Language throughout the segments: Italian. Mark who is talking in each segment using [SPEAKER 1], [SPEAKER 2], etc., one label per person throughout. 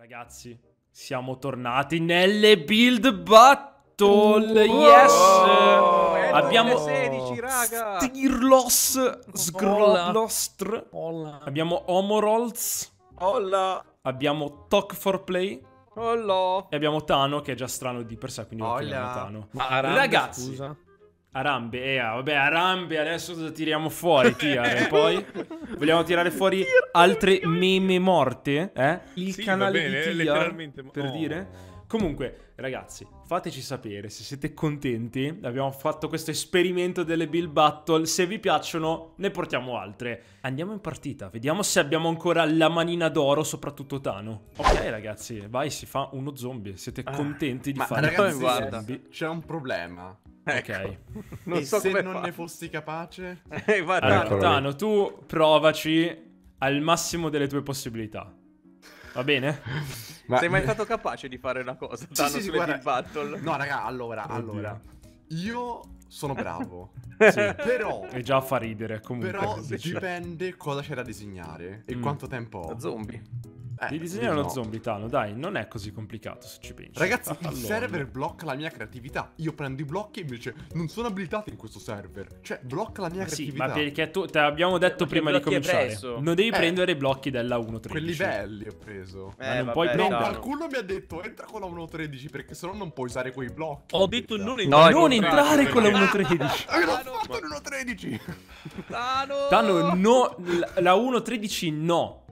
[SPEAKER 1] Ragazzi, siamo tornati nelle build battle. Oh, yes! Oh, Abbiamo 16, raga. Stirlos, Sgrolostr. Abbiamo Omorolz. Olla. Abbiamo Talk for Play. Olla. E abbiamo Tano che è già strano di per sé, quindi lo chiamiamo Tano. Ma, Ragazzi, scusa. Arambe, Ea, vabbè, Arambe adesso cosa tiriamo fuori, tira, e poi vogliamo tirare fuori altre meme morte, eh? Il sì, canale bene, di Tia, per oh. dire. Comunque, ragazzi, fateci sapere se siete contenti, abbiamo fatto questo esperimento delle Bill Battle, se vi piacciono ne portiamo altre. Andiamo in partita, vediamo se abbiamo ancora la manina d'oro, soprattutto Tano. Ok ragazzi, vai, si fa uno zombie, siete ah, contenti ah, di ma fare ragazzi, zombie? Guarda, c'è un problema Ecco. Ok. Ecco.
[SPEAKER 2] Non so se non fa. ne fossi capace... Eh, guarda, allora, Tano,
[SPEAKER 1] tu provaci al massimo delle tue possibilità. Va bene? Ma... Sei mai stato
[SPEAKER 2] capace di fare una cosa? Sì, Tano, sì, sì, guarda... Battle? No, raga, allora, Oddio. allora. Io sono bravo. sì, però... E già fa ridere, comunque. Però dipende cosa c'è da disegnare e mm. quanto tempo ho. Da zombie. Eh, Devi disegnare uno no. zombie,
[SPEAKER 1] Tano, dai, non è così complicato se ci pensi. Ragazzi, allora. il server
[SPEAKER 2] blocca la mia creatività. Io prendo i blocchi e invece non sono abilitato in questo server. Cioè, blocca la mia ma creatività. Sì, ma perché
[SPEAKER 1] tu, te l'abbiamo detto perché prima di cominciare. Non devi eh, prendere
[SPEAKER 2] i blocchi della 1.13. Quelli belli ho preso. Eh, ma non vabbè, puoi prendere. No, Qualcuno mi ha detto, entra con la 1.13 perché sennò non puoi usare quei blocchi. Ho detto non entrare. No, non entrare con la 1.13. Ah, l'ho fatto in 1.13. Tano! Tano,
[SPEAKER 1] no, la 1.13 no.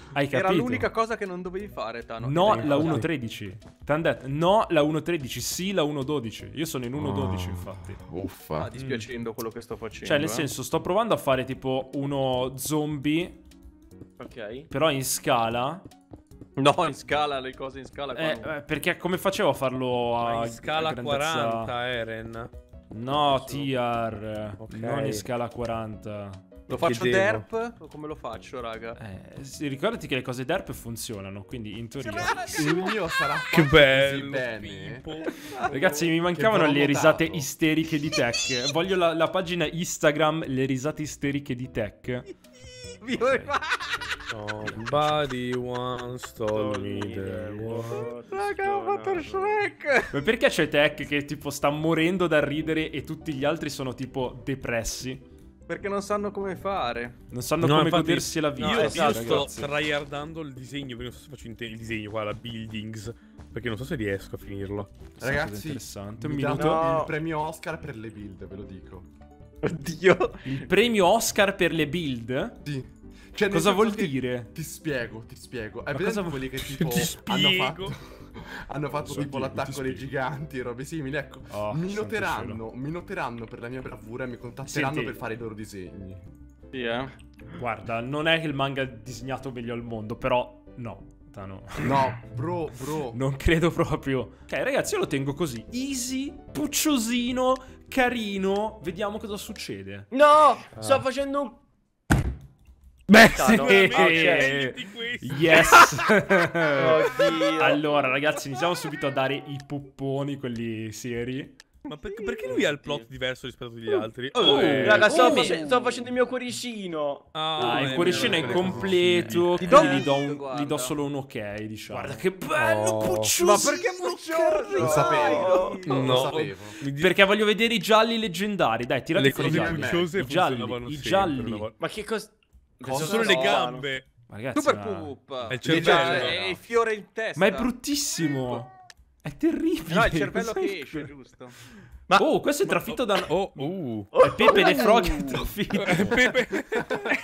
[SPEAKER 1] Hai capito? Era l'unica
[SPEAKER 2] cosa che non dovevi fare, Tano. No, la 1.13.
[SPEAKER 1] T'han no, la 1.13, sì, la 1.12. Io sono in 1.12, oh, ah, infatti. Uffa. Ah, dispiacendo
[SPEAKER 2] mm. quello che sto facendo. Cioè, nel eh. senso,
[SPEAKER 1] sto provando a fare tipo uno zombie. Ok. Però in scala. No,
[SPEAKER 2] in scala, le cose in scala. Eh, eh,
[SPEAKER 1] perché come facevo a farlo a. Ma in scala a 40,
[SPEAKER 2] Eren.
[SPEAKER 1] No, TR. Okay. Non in scala 40. Lo faccio devo. derp
[SPEAKER 2] o come lo faccio, raga?
[SPEAKER 1] Eh, ricordati che le cose derp funzionano, quindi in teoria il mio sarà Che bello. Ragazzi, mi mancavano le risate isteriche di Tech. Voglio la, la, pagina Instagram le risate isteriche di Tech. Okay. Somebody once told me the world.
[SPEAKER 2] Raga, ho fatto Shrek.
[SPEAKER 1] Ma perché c'è Tech che tipo sta morendo dal ridere e tutti gli altri sono tipo depressi? Perché non sanno come
[SPEAKER 2] fare. Non sanno no, come infatti, godersi la vita. io, esatto, io sto
[SPEAKER 1] tryhardando il disegno, perché non so se faccio il disegno qua, la buildings. Perché non so se riesco a finirlo. Ragazzi, interessante. Un minuto. No. Il
[SPEAKER 2] premio Oscar per le build, ve lo dico.
[SPEAKER 1] Oddio. Il premio Oscar per le build? Sì. Cioè, cosa vuol dire? Ti spiego, ti spiego. È vero cosa...
[SPEAKER 2] quelli che tipo ti hanno fatto hanno fatto so tipo ti, l'attacco dei giganti e robe simili. Ecco, oh, mi, noteranno, mi noteranno per la mia bravura e mi contatteranno Senti. per fare i loro disegni.
[SPEAKER 1] Sì, eh. Guarda, non è che il manga disegnato meglio al mondo, però no. No. no, bro, bro. Non credo proprio. Ok, ragazzi, io lo tengo così. Easy, pucciosino, carino. Vediamo cosa succede. No, ah. sto facendo un Beh, sì. No, no, okay. Yes. Oddio. Allora, ragazzi, iniziamo subito a dare i popponi, quelli seri. Ma per, perché
[SPEAKER 2] lui ha il plot diverso rispetto agli altri? Oh, oh eh. raga, sto, oh, face
[SPEAKER 1] sto, facendo il mio cuoricino. Ah, ah il cuoricino è completo. Gli do, gli, do un, gli do solo un ok, diciamo. Guarda che bello, oh. Pucciuso. Ma perché
[SPEAKER 2] Pucciuso? Lo sapevo.
[SPEAKER 1] No, lo sapevo. Perché voglio vedere i gialli leggendari. Dai, tira le cose gialli. I gialli. I gialli. Ma che cosa? Cosa sono le gambe? Ma ragazzi, Super ma... Poop! Cioè, è il cervello. È il fiore in testa. Ma è bruttissimo. È terribile. No, è il cervello che
[SPEAKER 2] esce, giusto.
[SPEAKER 1] Ma... Oh, questo è trafitto da... Oh, uh. è Pepe the Frog uh. è trafitto. È Pepe...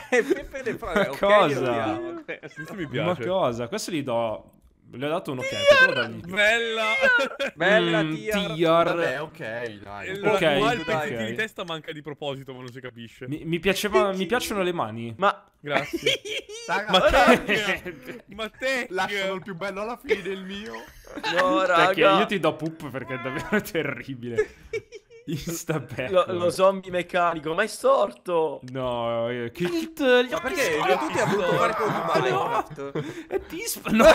[SPEAKER 1] è Pepe De Frog. Ma cosa? Questo mi piace. Ma cosa? Questo gli do... Le ho dato un'occhiata. Tiar! Bella, bella mm, Tiar. tiar. ok, dai. Allora, ok, qua il pezzettino di testa
[SPEAKER 2] manca di proposito, ma non si capisce. Mi, mi,
[SPEAKER 1] piaceva, mi piacciono le mani. Ma grazie. ma te, ma te lasciano il
[SPEAKER 2] più bello alla fine il mio. No, raga. Perché io ti
[SPEAKER 1] do poop perché è davvero terribile. Lo, lo, zombie meccanico, ma è storto! No, eh, Kilt, gli occhi perché? Storti. Perché? Tutti ha voluto fare quello di male. No, è Tisp. no.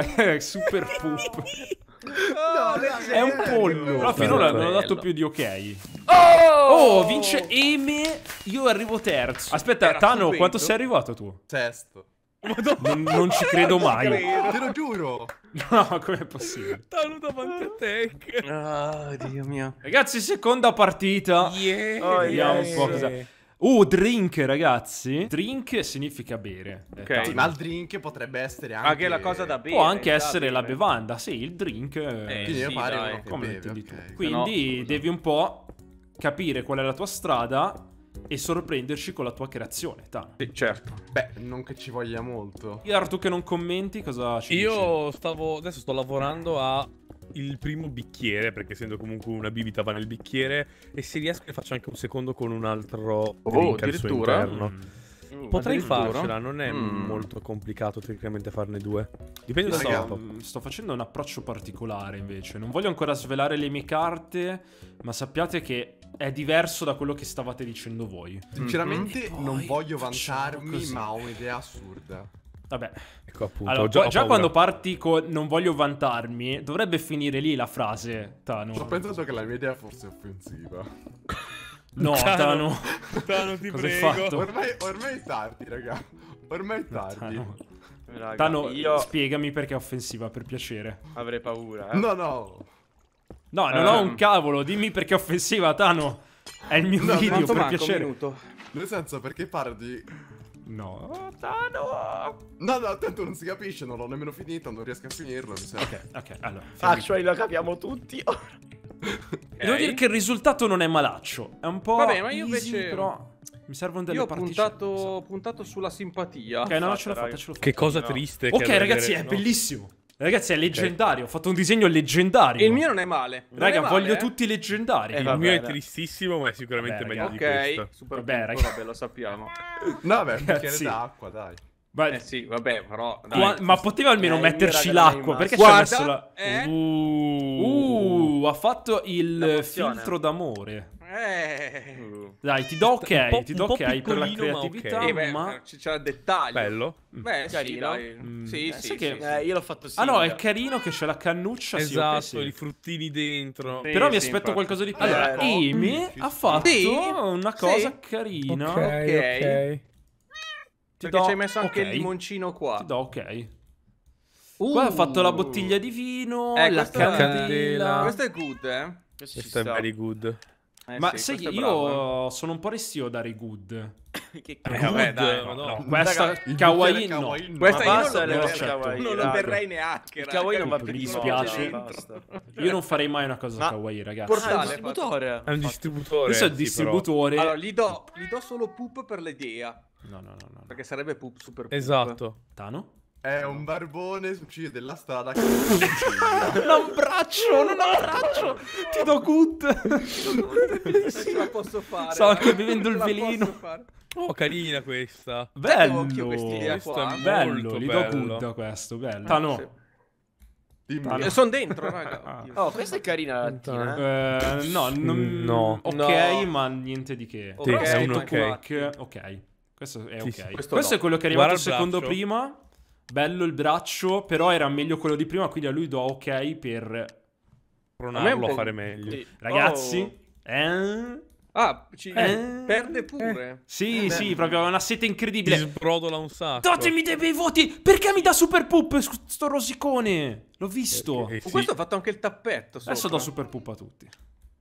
[SPEAKER 1] Super poop.
[SPEAKER 2] No, è un pollo. Però finora non ho dato più di ok. Oh! oh! vince
[SPEAKER 1] Eme. Io arrivo terzo. Aspetta, Era Tano, subito. quanto sei arrivato tu? Sesto. Non, non, ci credo mai. Te lo giuro. No, com'è possibile? Tano davanti a ah. te. Oh, Dio mio. Ragazzi, seconda partita. Yeah. Oh, Vediamo un po' cosa. Oh, drink, ragazzi. Drink significa bere. Ok. Sì, ma il
[SPEAKER 2] drink potrebbe essere anche... Anche la cosa da bere. Può anche essere
[SPEAKER 1] la bevanda. Sì, il drink... Eh, eh sì, pare come bevi, okay. tu. Quindi no, devi un po' capire qual è la tua strada e sorprenderci con la tua creazione, Tano.
[SPEAKER 2] Sì, certo. Beh, non che ci voglia molto.
[SPEAKER 1] Iar, tu che non commenti, cosa ci Io dici? stavo... Adesso sto lavorando a il primo bicchiere, perché essendo comunque una bibita va nel bicchiere, e se riesco ne faccio anche un secondo con un altro oh, addirittura. Mm. mm. Potrei farcela, non è mm. molto
[SPEAKER 2] complicato tecnicamente farne due. Dipende da sto,
[SPEAKER 1] mm, sto facendo un approccio particolare invece. Non voglio ancora svelare le mie carte, ma sappiate che è diverso da quello che stavate dicendo voi. Sinceramente, mm-hmm. non voglio vantarmi, ma ho un'idea assurda. Vabbè. Ecco appunto. Allora, già, già quando parti con non voglio vantarmi, dovrebbe finire lì la frase. Tano. Sto pensando che la mia idea fosse offensiva. No, Tano. Tano, Tano ti Cosa prego. Ormai,
[SPEAKER 2] ormai, è tardi, raga. Ormai è tardi. Tano. Raga, Tano, io...
[SPEAKER 1] spiegami perché è offensiva, per piacere.
[SPEAKER 2] Avrei paura. Eh? No, no.
[SPEAKER 1] No, non um... ho ehm. un cavolo. Dimmi perché è offensiva, Tano. È il mio no, video, per manco, piacere.
[SPEAKER 2] Nel senso, perché parli No, Tano! no! No, tanto non si capisce, non l'ho nemmeno finito, non riesco a finirlo, mi sa. Ok, ok, allora. Ah, cioè lo capiamo tutti. okay. Devo dire che il risultato
[SPEAKER 1] non è malaccio. È un po'. Vabbè, ma io easy, invece. Però... Mi servono delle Io ho puntato, puntato, sulla simpatia. Ok, no, ce l'ho fatta, ce l'ho fatta. Che cosa no. triste. Ok, ragazzi, vedere, è no? bellissimo. Ragazzi, è leggendario. Okay. Ho fatto un disegno leggendario. E il mio non è male. Non Raga, è male, voglio eh? tutti leggendari. Eh, eh il vabbè, mio è
[SPEAKER 2] tristissimo, ma è sicuramente vabbè, meglio okay. di questo. Ok, vabbè, ragazzi. vabbè, lo sappiamo. no, vabbè, un bicchiere d'acqua,
[SPEAKER 1] dai. Ma... Eh sì, vabbè, però... Dai, ma poteva almeno eh, metterci l'acqua, perché Guarda, ha messo la... Eh? Uh, uh, ha fatto il filtro d'amore.
[SPEAKER 2] Eh. Dai, ti do ok, ti do ok per la creatività, ma, eh, okay. beh, ma... c'è il dettaglio. Bello. Beh, carino. Sì, mm. sì, eh, sì, che... eh, io l'ho fatto sì. Ah no, è carino
[SPEAKER 1] che c'è la cannuccia, esatto, sì, okay, i fruttini
[SPEAKER 2] dentro. Però mi aspetto infatti. qualcosa di più. Allora, Amy mm. ha fatto una cosa carina. Ok, ok.
[SPEAKER 1] Ti do... ci hai messo anche il limoncino qua. Ti do ok. Uh, Qua ha fatto la bottiglia di vino, eh, la candela. Questo è good,
[SPEAKER 2] eh? Questo, questo è very good.
[SPEAKER 1] Eh ma sì, sai io eh. sono un po' restio a dare good. che eh, no, no. Questa kawaii no. Questa io non, lo, certo. non lo terrei eh, neanche. Il kawaii non va più. Mi dispiace. Io non farei mai una cosa ma... kawaii, ragazzi. Portale, ah, è un distributore. È un distributore. Questo è il distributore. Allora, gli do,
[SPEAKER 2] gli do solo poop per l'idea. No, no, no, no. Perché sarebbe poop, super poop. Esatto. Tano? È un barbone succede della strada che... non braccio, non abbraccio! Ti do good! sì, la posso fare. Sto eh. anche bevendo il veleno. Oh, carina questa. Bello! Ecco questa è bello, li do good a questo, bello. Ah, no.
[SPEAKER 1] Dimmi. Eh, Sono dentro, raga. Ah. Oh, questa è carina la Eh, no, no. Ok, ma niente di che. Ok, è un ok. Ok. Questo è ok. Questo, è quello che è arrivato secondo prima. Bello il braccio, però era meglio quello di prima, quindi a lui do ok per pronarlo a, a fare meglio. Sì. Ragazzi, oh. eh? Ah, ci... eh? perde pure. Eh. Sì, eh sì, proprio una sete incredibile. Ti sbrodola un sacco. Datemi dei bei voti. Perché mi dà super poop sto rosicone? L'ho visto. Con eh, eh, sì. questo ho fatto anche il tappetto. Sopra. Adesso do super poop a tutti.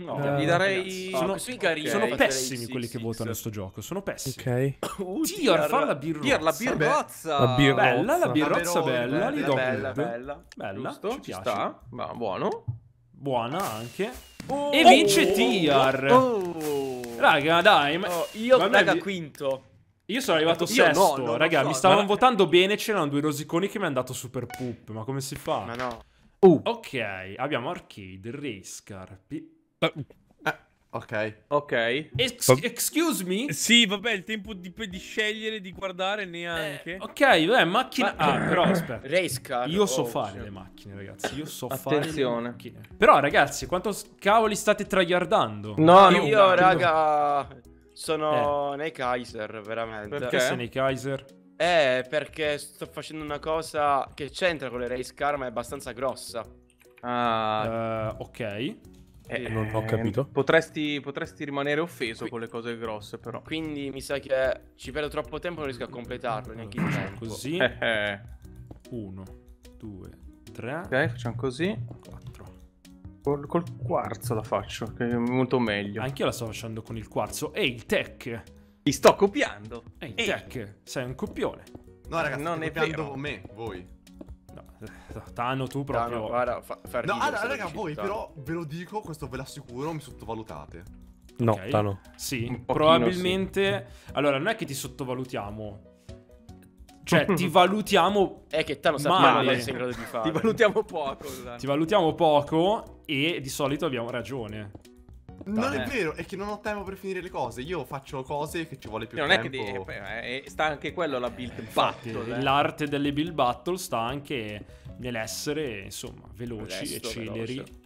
[SPEAKER 1] No, eh, gli darei. Sono, okay. sono pessimi quelli che votano questo gioco. Sono pessimi. Ok. Uh, Tier, fa la birrozza. Tier, la birrozza. la birrozza. Bella, la birrozza bella. Gli do bella, bella. Bella, Giusto, ci, ci piace. Sta. Ma buono. Buona anche.
[SPEAKER 2] Oh, e vince oh, Tier. Oh.
[SPEAKER 1] Raga, dai. Ma... Oh, io, ma raga, vi... quinto. Io sono arrivato io sesto, no, raga, so, mi stavano ma... votando bene, c'erano due rosiconi che mi hanno dato super poop, ma come si fa? Ma no. Uh. Ok, abbiamo Arcade, Racecar, P eh, ok. Ok. Ex excuse me? Sì, vabbè, il tempo di, di scegliere, di guardare neanche. Eh, ok, vabbè, macchina... Ma... Ah, però aspetta. Race car. Io so oh, fare cioè. le macchine, ragazzi. Io so Attenzione. fare macchine. Però, ragazzi, quanto cavoli state tryhardando? No, io, io raga, sono eh. nei Kaiser, veramente. Perché sei nei Kaiser? Eh, perché sto facendo una cosa che c'entra con le race car, ma è abbastanza grossa. Ah, uh, ok. Eh, non ho ehm, capito.
[SPEAKER 2] Potresti,
[SPEAKER 1] potresti rimanere offeso Qui... con le cose grosse, però. Quindi mi sa che ci perdo troppo tempo e non riesco a completarlo neanche in tempo. Così. Uno, due, tre. Ok,
[SPEAKER 2] facciamo così. Quattro. Col, col quarzo la faccio, che è molto meglio. Ah,
[SPEAKER 1] anch'io la sto facendo con il quarzo. Ehi, hey, tech! Ti sto copiando. Ehi, hey, tech, sei un copione.
[SPEAKER 2] No, ragazzi, non è copiando vero. me, voi.
[SPEAKER 1] No, Tano tu proprio... Tano, guarda, fa, fa ridere, no, ah, allora, raga, voi Tano. però,
[SPEAKER 2] ve lo dico, questo ve l'assicuro, mi sottovalutate. No, okay. Tano. Sì, probabilmente...
[SPEAKER 1] Sì. Allora, non è che ti sottovalutiamo, cioè ti valutiamo è che Tano lo sappiamo male. in grado di fare ti valutiamo
[SPEAKER 2] poco Zan. ti
[SPEAKER 1] valutiamo poco e di solito abbiamo ragione non è eh.
[SPEAKER 2] vero, è che non ho tempo per finire le cose. Io faccio cose che ci vuole più non tempo. Non è che eh, eh, sta anche quello la build eh, battle. L'arte
[SPEAKER 1] delle build battle sta anche nell'essere, insomma, veloci Resto, e celeri. Veloce.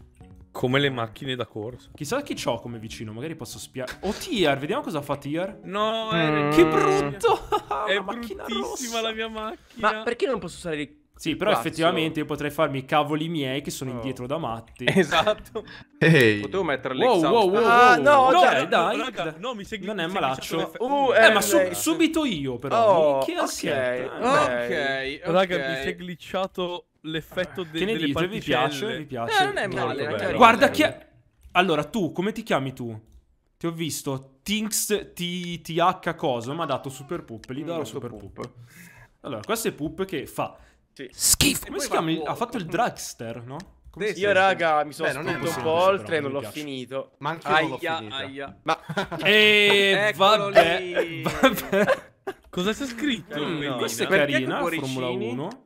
[SPEAKER 1] Come le macchine da corsa. Chissà chi c'ho come vicino, magari posso spiare. Oh, Tier, vediamo cosa fa Tier. No, mm. che brutto! è bruttissima rossa. la mia macchina. Ma perché non posso usare sì, però Cazzo. effettivamente io potrei farmi i cavoli miei che sono oh. indietro da matti. Esatto. Ehi. Potevo mettere wow, wow, wow, wow, Ah, no, no dai, dai, dai. no, mi segui, non è malaccio. Uh, eh, ma eh, su, eh. subito io però. Oh, che okay, okay, ok, Raga, mi si è glitchato l'effetto de- che ne delle dite? Vi piace? Vi piace? Eh, non è male. Molto bello. Guarda chi è... Allora, tu, come ti chiami tu? Ti ho visto Tinks TH cosa, mi ha dato Super Poop, gli mm, darò Super Poop. Allora, questo è Poop che fa sì. Schifo. Come si chiama? Ha fatto il dragster, no? Come io, raga, mi sono spinto un po' oltre e non l'ho finito. Ma anche io non l'ho finito. Ma... Eeeh, vabbè, vabbè. Cosa c'è scritto? Mm, questa è carina, Formula 1.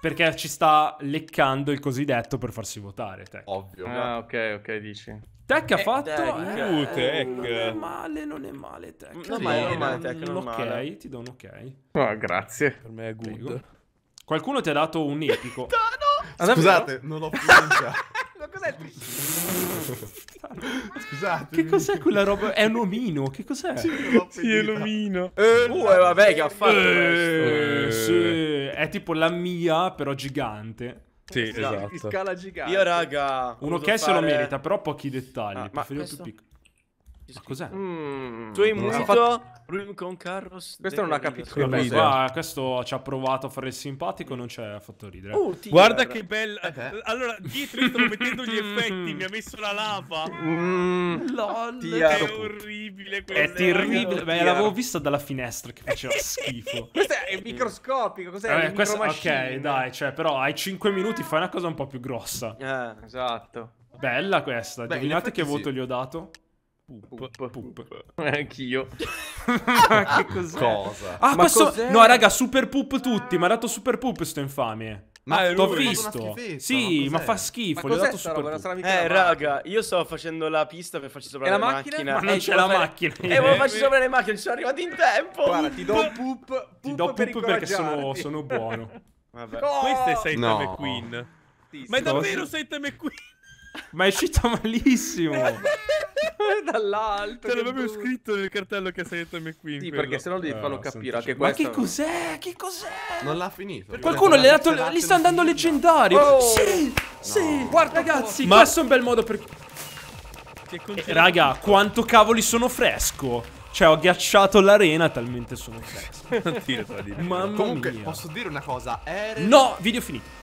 [SPEAKER 1] Perché ci sta leccando il cosiddetto per farsi votare, Tech. Ovvio. Ah,
[SPEAKER 2] ok, ok, dici. Tech ha eh, fatto... Eh, tech. Non è
[SPEAKER 1] male, non è male, Tech. Non è male, Tech, non è male. Ok, ti do un ok. Oh, grazie. Per me è good. Qualcuno ti ha dato un epico. no, no. Ah, Scusate,
[SPEAKER 2] non l'ho pronunciato. Ma cos'è il Scusate. Che cos'è
[SPEAKER 1] quella roba? È un omino. Che cos'è? Sì, sì è
[SPEAKER 2] l'omino. Eh, uh, no. Eh, vabbè, che ha fatto. Eh, sì.
[SPEAKER 1] È tipo la mia, però gigante. Sì, esatto. In scala
[SPEAKER 2] gigante. Io, raga. Uno che fare... se lo merita,
[SPEAKER 1] però pochi dettagli. Ah, ma questo... più piccolo. Ma cos'è? Mm. Tu hai un musito fatto...
[SPEAKER 2] Room con Carlos. Questo non ha capito. Che Qua,
[SPEAKER 1] questo ci ha provato a fare il simpatico, non ci ha fatto ridere. Oh, Guarda che bella.
[SPEAKER 2] Okay. Eh allora, dietro sto mettendo gli mm. effetti. mi ha messo la lava. Mm. Lol, è orribile. È terribile. Beh, l'avevo
[SPEAKER 1] vista dalla finestra che faceva schifo.
[SPEAKER 2] questo è microscopico. Cos'è? Eh, questo, ok,
[SPEAKER 1] dai, cioè, però hai 5 minuti. Fai una cosa un po' più grossa. Eh, esatto. Bella questa. Beh, Indovinate che voto gli ho dato? Poop, poop. Anch'io. ma che cos'è? Cosa? Ah, ma questo... No, raga, super poop tutti. Mi ha dato super poop sto infame. Ma eh, ah, l'ho visto. Sì, ma, ma, fa schifo. Ma dato super roba, poop. Eh, raga, io sto facendo la pista per farci sopra e la macchina? Ma non eh, c'è la macchina. Eh, volevo farci eh. sopra
[SPEAKER 2] le macchine, ci sono arrivati in tempo. Guarda, ti do poop, poop Ti do poop per perché sono, sono buono. Vabbè. No! Questa è Saint no. McQueen. Sì, sì. Ma è davvero Saint McQueen?
[SPEAKER 1] ma è uscito malissimo.
[SPEAKER 2] dall'alto. C'era proprio bu- scritto nel cartello che sei detto McQueen. Sì, quello. perché sennò devi ah, farlo capire. Anche ma che cos'è? Che cos'è? Non l'ha finito. qualcuno gli dato... sta
[SPEAKER 1] andando leggendario. Oh. Sì, sì. Guarda, ragazzi, questo è un bel modo per... Eh, raga, quanto cavoli sono fresco. Cioè, ho ghiacciato l'arena talmente sono fresco.
[SPEAKER 2] Comunque, mia. posso dire una cosa? Era...
[SPEAKER 1] No, video finito.